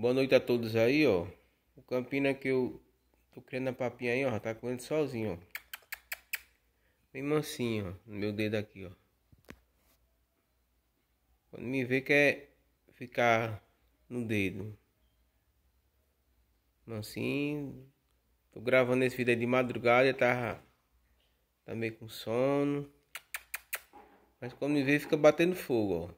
Boa noite a todos aí, ó. O Campina é que eu tô criando a papinha aí, ó, tá comendo sozinho, ó. Bem mansinho, ó, no meu dedo aqui, ó. Quando me vê quer é ficar no dedo. Mansinho. Tô gravando esse vídeo aí de madrugada, tá? Tá meio com sono. Mas quando me vê fica batendo fogo, ó.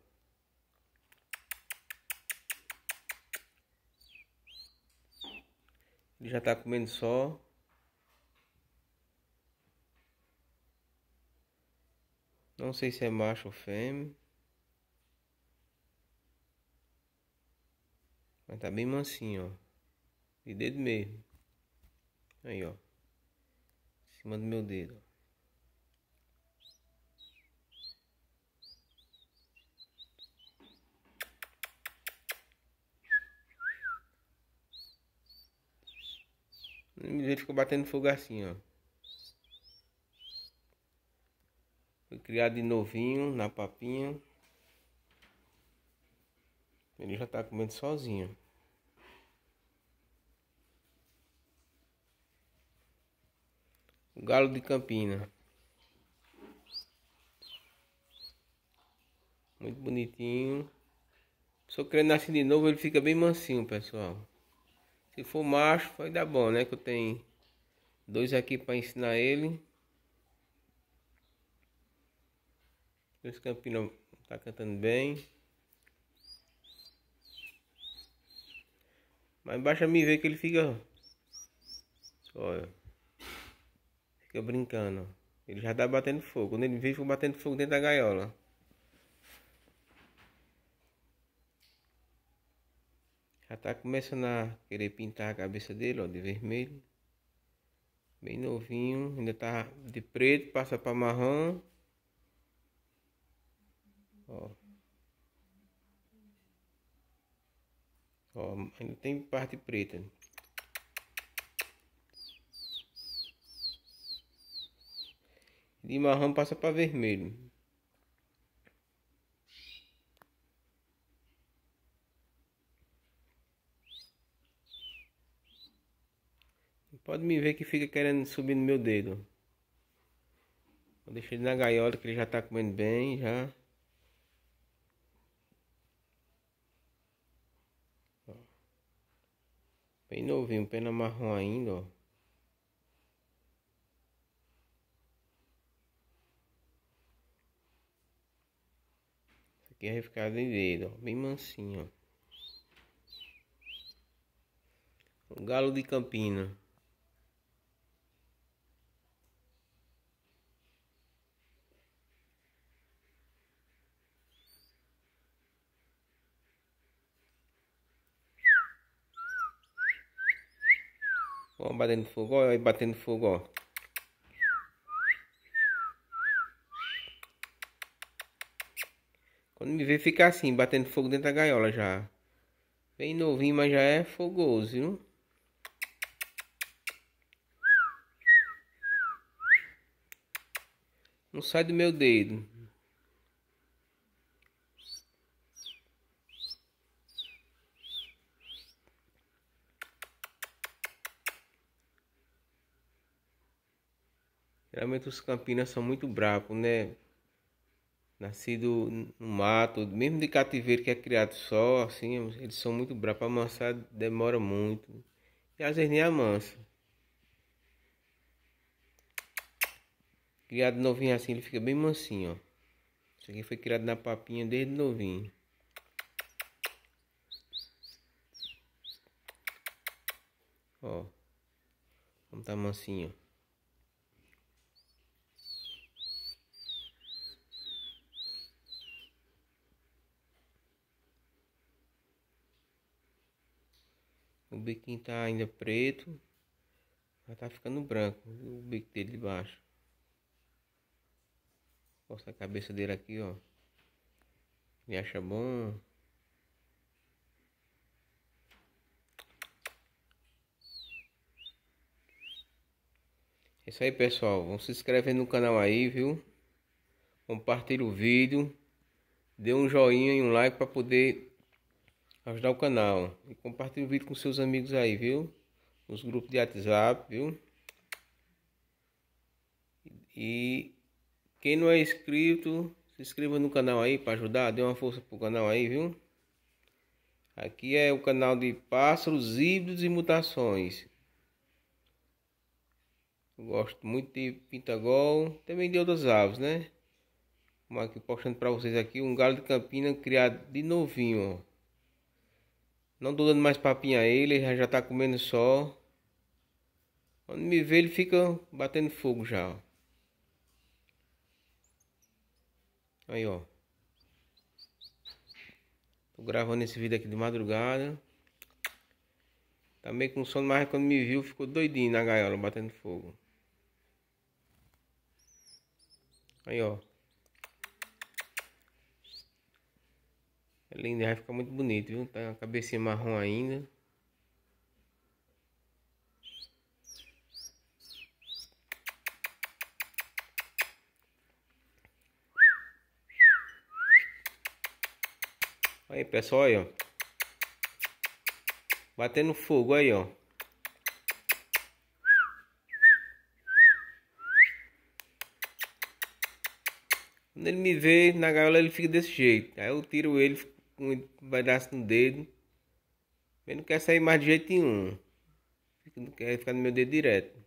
Ele já está comendo só. Não sei se é macho ou fêmea. Mas tá bem mansinho, ó. De dedo mesmo. Aí, ó. Em cima do meu dedo, ó. Ele ficou batendo fogo assim, ó. Foi criado de novinho, na papinha. Ele já tá comendo sozinho. O galo de Campina. Muito bonitinho. Só eu ele nasce de novo, ele fica bem mansinho, pessoal. Se for macho, vai dar bom, né? Que eu tenho dois aqui para ensinar ele. Dois campinos tá cantando bem. Mas baixa me ver que ele fica. Olha. Fica brincando. Ele já tá batendo fogo. Quando ele vê, fica batendo fogo dentro da gaiola. Já tá começando a querer pintar a cabeça dele, ó, de vermelho. Bem novinho, ainda tá de preto, passa para marrom. Ó. Ó, ainda tem parte preta. De marrom passa para vermelho. Pode me ver que fica querendo subir no meu dedo. Vou deixar ele na gaiola que ele já tá comendo bem, já. Bem novinho, pena marrom ainda, ó. Isso aqui vai ficar de dedo, ó. Bem mansinho, ó. O galo de Campina. Ó, batendo fogo, ó, batendo fogo, ó. Quando me vê, fica assim, batendo fogo dentro da gaiola já. Bem novinho, mas já é fogoso, viu? Não sai do meu dedo. Geralmente os campinas são muito bravos, né? Nascido no mato, mesmo de cativeiro que é criado só, assim, eles são muito bravos. Para amansar demora muito. E às vezes nem amansa. Criado novinho assim, ele fica bem mansinho, ó. Isso aqui foi criado na papinha desde novinho. Ó. Como tá mansinho, ó. biquinho tá ainda preto. Mas tá ficando branco. O bico dele de baixo. Posta a cabeça dele aqui, ó. Me acha bom. É isso aí, pessoal. Vão se inscrever no canal aí, viu? Compartilhe o vídeo. Dê um joinha e um like para poder ajudar o canal. E compartilhe o vídeo com seus amigos aí, viu? Nos grupos de WhatsApp, viu? E quem não é inscrito, se inscreva no canal aí para ajudar. Dê uma força pro canal aí, viu? Aqui é o canal de pássaros, híbridos e mutações. Eu gosto muito de pintagol, também de outras aves, né? Como aqui postando para vocês aqui, um galo de campina criado de novinho, ó. Não tô dando mais papinho a ele, já, já tá comendo só. Quando me vê, ele fica batendo fogo já. Aí, ó. Tô gravando esse vídeo aqui de madrugada. Tá meio com sono, mas quando me viu, ficou doidinho na gaiola, batendo fogo. Aí, ó. É lindo, vai ficar muito bonito, viu? Tá a cabecinha marrom ainda. Aí, pessoal, aí, ó. Batendo fogo aí, ó. Quando ele me vê na gaiola, ele fica desse jeito. Aí eu tiro ele, um assim pedaço no dedo. Ele não quer sair mais de jeito nenhum. Não quer ficar no meu dedo direto.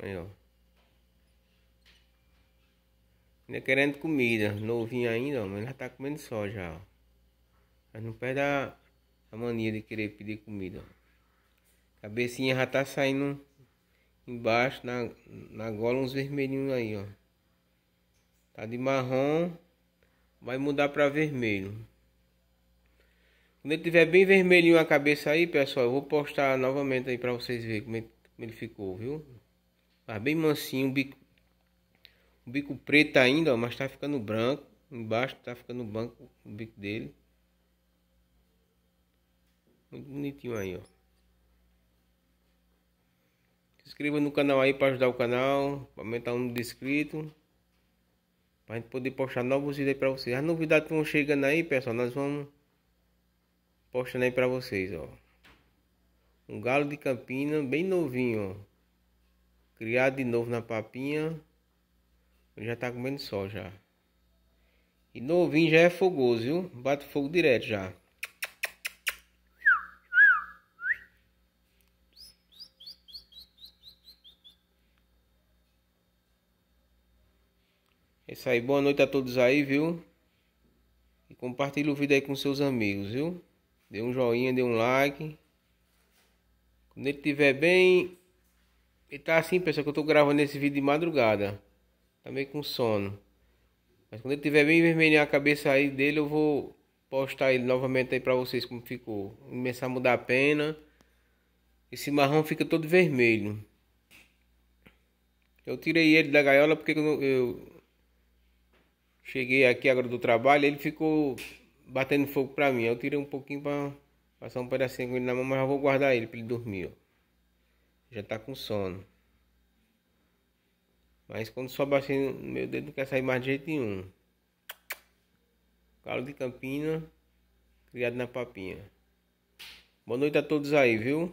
Aí, ó. Ainda querendo comida. Novinho ainda, ó, mas já tá comendo só já, ó. Mas não pega a mania de querer pedir comida. Cabecinha já tá saindo embaixo na, na gola uns vermelhinhos aí, ó. Tá de marrom, vai mudar para vermelho. Quando ele tiver bem vermelhinho a cabeça aí, pessoal, eu vou postar novamente aí para vocês verem como ele, como ele, ficou, viu? Mas tá bem mansinho, o bico, o bico preto ainda, ó, mas tá ficando branco. Embaixo tá ficando branco o bico dele. Muito bonitinho aí, ó. Se inscreva no canal aí para ajudar o canal, para aumentar o número de inscritos. Para a gente poder postar novos vídeos aí para vocês. As novidades que vão chegando aí, pessoal, nós vamos postando aí para vocês, ó. Um galo de campina bem novinho, ó. Criado de novo na papinha. Já tá comendo sol já. E novinho já é fogoso, viu? Bate fogo direto já. É isso aí, boa noite a todos aí, viu? E compartilha o vídeo aí com seus amigos, viu? Dê um joinha, dê um like. Quando ele estiver bem. Ele tá assim, pessoal, que eu tô gravando esse vídeo de madrugada. Tá meio com sono. Mas quando ele estiver bem vermelhinho a cabeça aí dele, eu vou postar ele novamente aí pra vocês como ficou. Começar a mudar a pena. Esse marrom fica todo vermelho. Eu tirei ele da gaiola porque eu, eu Cheguei aqui agora do trabalho, ele ficou batendo fogo pra mim. Eu tirei um pouquinho pra passar um pedacinho com ele na mão, mas eu vou guardar ele pra ele dormir, ó. Já tá com sono. Mas quando sobe assim no meu dedo, não quer sair mais de jeito nenhum. Calo de Campina, criado na papinha. Boa noite a todos aí, viu?